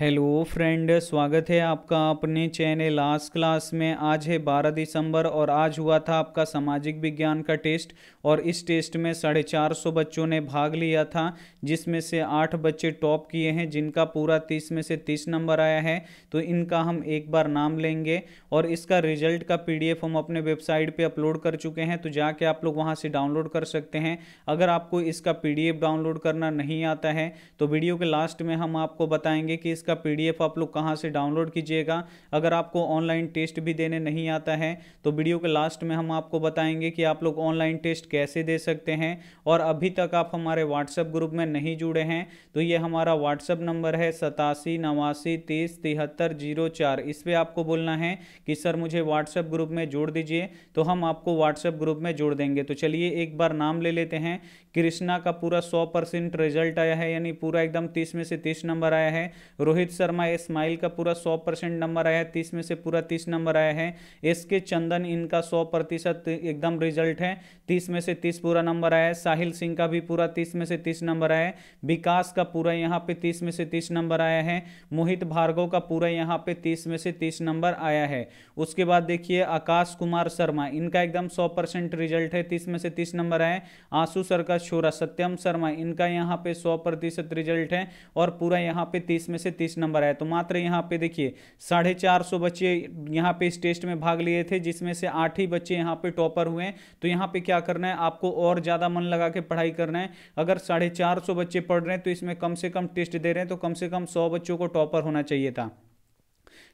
hello friend स्वागत है आपका अपने चैनल लास्ट क्लास में आज है 12 दिसंबर और आज हुआ था आपका सामाजिक विज्ञान का टेस्ट और इस टेस्ट में साढ़े चार सौ बच्चों ने भाग लिया था जिसमें से आठ बच्चे टॉप किए हैं जिनका पूरा तीस में से तीस नंबर आया है तो इनका हम एक बार नाम लेंगे और इसका रिजल्ट का पी हम अपने वेबसाइट पर अपलोड कर चुके हैं तो जाके आप लोग वहाँ से डाउनलोड कर सकते हैं अगर आपको इसका पी डाउनलोड करना नहीं आता है तो वीडियो के लास्ट में हम आपको बताएँगे कि इस इसका पीडीएफ आप लोग कहाँ से डाउनलोड कीजिएगा अगर आपको ऑनलाइन टेस्ट भी देने नहीं आता है तो वीडियो के लास्ट में हम आपको बताएंगे कि आप लोग ऑनलाइन टेस्ट कैसे दे सकते हैं और अभी तक आप हमारे व्हाट्सएप ग्रुप में नहीं जुड़े हैं तो ये हमारा व्हाट्सएप नंबर है सतासी नवासी तीस तिहत्तर जीरो चार इस पर आपको बोलना है कि सर मुझे व्हाट्सएप ग्रुप में जोड़ दीजिए तो हम आपको व्हाट्सएप ग्रुप में जोड़ देंगे तो चलिए एक बार नाम ले लेते हैं कृष्णा का पूरा सौ परसेंट रिजल्ट आया है यानी पूरा एकदम तीस में से तीस नंबर आया है रोहित शर्मा इस्माइल का पूरा सौ परसेंट नंबर आया है तीस में से पूरा तीस नंबर आया है एस के चंदन इनका सौ प्रतिशत एकदम रिजल्ट है तीस में से तीस पूरा नंबर आया है साहिल सिंह का भी पूरा तीस में से तीस नंबर आया है विकास का पूरा यहाँ पे तीस में से तीस नंबर आया है मोहित भार्गव का पूरा यहाँ पे तीस में से तीस नंबर आया है उसके बाद देखिए आकाश कुमार शर्मा इनका एकदम सौ परसेंट रिजल्ट है तीस में से तीस नंबर है आंसू सर का शोरा सत्यम शर्मा इनका यहाँ पे सौ प्रतिशत रिजल्ट है और पूरा यहाँ पे तीस में से तीस नंबर आया तो मात्र यहाँ पे देखिए साढ़े चार सौ बच्चे यहाँ पे इस टेस्ट में भाग लिए थे जिसमें से आठ ही बच्चे यहाँ पे टॉपर हुए तो यहाँ पे क्या करना है आपको और ज़्यादा मन लगा के पढ़ाई करना है अगर साढ़े बच्चे पढ़ रहे हैं तो इसमें कम से कम टेस्ट दे रहे हैं तो कम से कम सौ बच्चों को टॉपर होना चाहिए था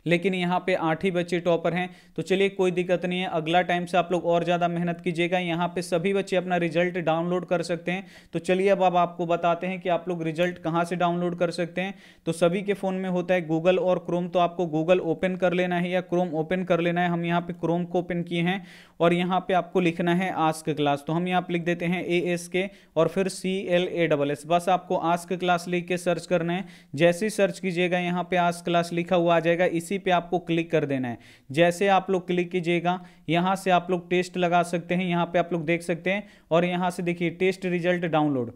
लेकिन यहाँ पे आठ ही बच्चे टॉपर हैं तो चलिए कोई दिक्कत नहीं है अगला टाइम से आप लोग और ज़्यादा मेहनत कीजिएगा यहाँ पे सभी बच्चे अपना रिजल्ट डाउनलोड कर सकते हैं तो चलिए अब आप आपको बताते हैं कि आप लोग रिजल्ट कहाँ से डाउनलोड कर सकते हैं तो सभी के फ़ोन में होता है गूगल और क्रोम तो आपको गूगल ओपन कर लेना है या क्रोम ओपन कर लेना है हम यहाँ पे क्रोम को ओपन किए हैं और यहाँ पे आपको लिखना है आस्क क्लास तो हम यहाँ पे लिख देते हैं ए एस के और फिर C L A double S बस आपको आस्क क्लास लिख के सर्च करना है जैसे ही सर्च कीजिएगा यहाँ पे आस्क क्लास लिखा हुआ आ जाएगा इसी इसी पे आपको क्लिक कर देना है जैसे आप लोग क्लिक कीजिएगा यहाँ से आप लोग टेस्ट लगा सकते हैं यहाँ पे आप लोग देख सकते हैं और यहाँ से देखिए टेस्ट रिजल्ट डाउनलोड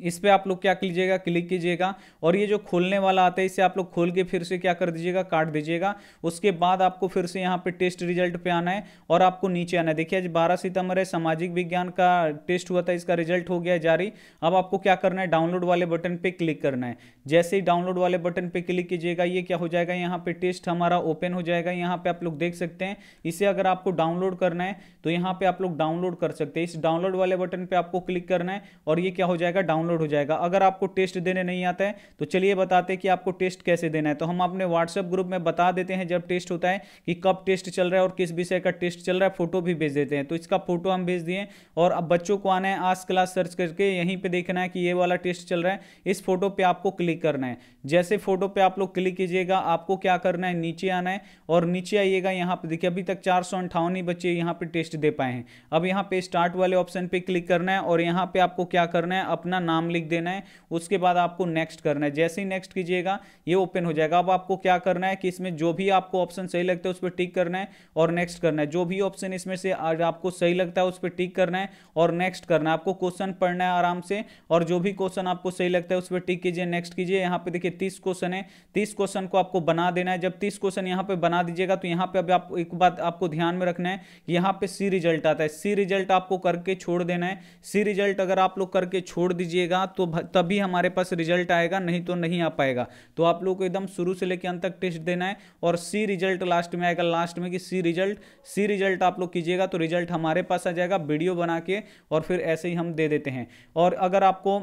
इस पर आप लोग क्या कीजिएगा क्लिक कीजिएगा और ये जो खोलने वाला आता है इसे आप लोग खोल के फिर से क्या कर दीजिएगा काट दीजिएगा उसके बाद आपको फिर से यहाँ पे टेस्ट रिजल्ट पे आना है और आपको नीचे आना है देखिए आज 12 सितंबर है सामाजिक विज्ञान का टेस्ट हुआ था इसका रिजल्ट हो गया जारी अब आपको क्या करना है डाउनलोड वाले बटन पर क्लिक करना है जैसे ही डाउनलोड वाले बटन पर क्लिक कीजिएगा ये क्या हो जाएगा यहाँ पर टेस्ट हमारा ओपन हो जाएगा यहाँ पर आप लोग देख सकते हैं इसे अगर आपको डाउनलोड करना है तो यहाँ पर आप लोग डाउनलोड कर सकते हैं इस डाउनलोड वाले बटन पर आपको क्लिक करना है और ये क्या हो जाएगा डाउन डाउनलोड हो जाएगा अगर आपको टेस्ट देने नहीं आता है तो चलिए बताते हैं कि आपको टेस्ट कैसे देना है तो हम अपने व्हाट्सएप ग्रुप में बता देते हैं जब टेस्ट होता है कि कब टेस्ट चल रहा है और किस विषय का टेस्ट चल रहा है फोटो भी भेज देते हैं तो इसका फोटो हम भेज दिए और अब बच्चों को आना है आज क्लास सर्च करके यहीं पर देखना है कि ये वाला टेस्ट चल रहा है इस फोटो पर आपको क्लिक करना है जैसे फोटो पर आप लोग क्लिक कीजिएगा आपको क्या करना है नीचे आना है और नीचे आइएगा यहाँ पर देखिए अभी तक चार सौ अंठावन ही बच्चे यहाँ पर टेस्ट दे पाए हैं अब यहाँ पे स्टार्ट वाले ऑप्शन पे क्लिक करना है और यहाँ पे आपको क्या करना है अपना नाम नाम लिख देना है उसके बाद आपको नेक्स्ट करना है जैसे ही नेक्स्ट कीजिएगा ये ओपन हो जाएगा अब आपको क्या करना है कि इसमें जो भी आपको ऑप्शन सही लगता है उस पर टिक करना है और नेक्स्ट करना है जो भी ऑप्शन इसमें से आपको सही लगता है उस पर टिक करना है और नेक्स्ट करना है आपको क्वेश्चन पढ़ना है आराम से और जो भी क्वेश्चन आपको सही लगता है उस पर टिक कीजिए नेक्स्ट कीजिए यहाँ पे देखिए तीस क्वेश्चन है तीस क्वेश्चन को आपको बना देना है जब तीस क्वेश्चन यहाँ पे बना दीजिएगा तो यहाँ पे अभी आप एक बात आपको ध्यान में रखना है कि यहाँ पे सी रिजल्ट आता है सी रिजल्ट आपको करके छोड़ देना है सी रिजल्ट अगर आप लोग करके छोड़ दीजिए कीजिएगा तो तभी हमारे पास रिजल्ट आएगा नहीं तो नहीं आ पाएगा तो आप लोग को एकदम शुरू से लेकर अंत तक टेस्ट देना है और सी रिजल्ट लास्ट में आएगा लास्ट में कि सी रिजल्ट सी रिजल्ट आप लोग कीजिएगा तो रिजल्ट हमारे पास आ जाएगा वीडियो बना के और फिर ऐसे ही हम दे देते हैं और अगर आपको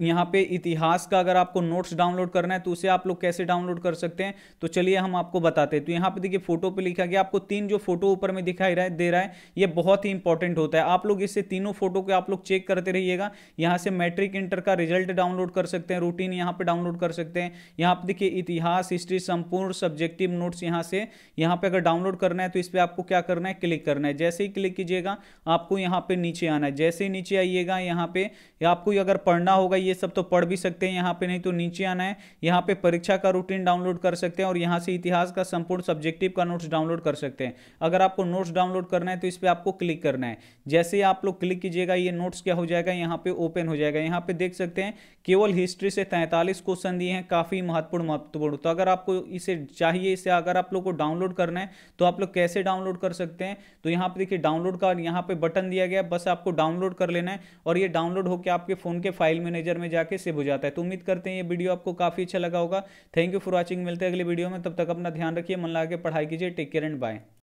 यहाँ पे इतिहास का अगर आपको नोट्स डाउनलोड करना है तो उसे आप लोग कैसे डाउनलोड कर सकते हैं तो चलिए हम आपको बताते हैं तो यहाँ पे देखिए फोटो पे लिखा गया आपको तीन जो फोटो ऊपर में दिखाई रहा है दे रहा है ये बहुत ही इंपॉर्टेंट होता है आप लोग इससे तीनों फोटो को आप लोग चेक करते रहिएगा यहाँ से मैट्रिक इंटर का रिजल्ट डाउनलोड कर सकते हैं रूटीन यहाँ पर डाउनलोड कर सकते हैं यहाँ पर देखिए इतिहास हिस्ट्री संपूर्ण सब्जेक्टिव नोट्स यहाँ से यहाँ पर अगर डाउनलोड करना है तो इस पर आपको क्या करना है क्लिक करना है जैसे ही क्लिक कीजिएगा आपको यहाँ पर नीचे आना है जैसे ही नीचे आइएगा यहाँ पे आपको अगर पढ़ना हो होगा ये सब तो पढ़ भी सकते हैं यहाँ पे नहीं तो नीचे आना है यहाँ पे परीक्षा का रूटीन डाउनलोड कर सकते हैं और यहाँ से इतिहास का संपूर्ण सब्जेक्टिव का नोट्स डाउनलोड कर सकते हैं अगर आपको नोट्स डाउनलोड करना है तो इस पर आपको क्लिक करना है जैसे ही आप लोग क्लिक कीजिएगा ये नोट्स क्या हो जाएगा यहाँ पे ओपन हो जाएगा यहाँ पे देख सकते हैं केवल हिस्ट्री से तैंतालीस क्वेश्चन दिए हैं काफ़ी महत्वपूर्ण महत्वपूर्ण तो अगर आपको इसे चाहिए इसे अगर आप लोग को डाउनलोड करना है तो आप लोग कैसे डाउनलोड कर सकते हैं तो यहाँ पर देखिए डाउनलोड का यहाँ पर बटन दिया गया बस आपको डाउनलोड कर लेना है और ये डाउनलोड होकर आपके फ़ोन के फाइल में मैनेजर में जाके सेव हो जाता है तो उम्मीद करते हैं ये वीडियो आपको काफ़ी अच्छा लगा होगा थैंक यू फॉर वॉचिंग मिलते हैं अगले वीडियो में तब तक अपना ध्यान रखिए मन लगा के पढ़ाई कीजिए टेक केयर एंड बाय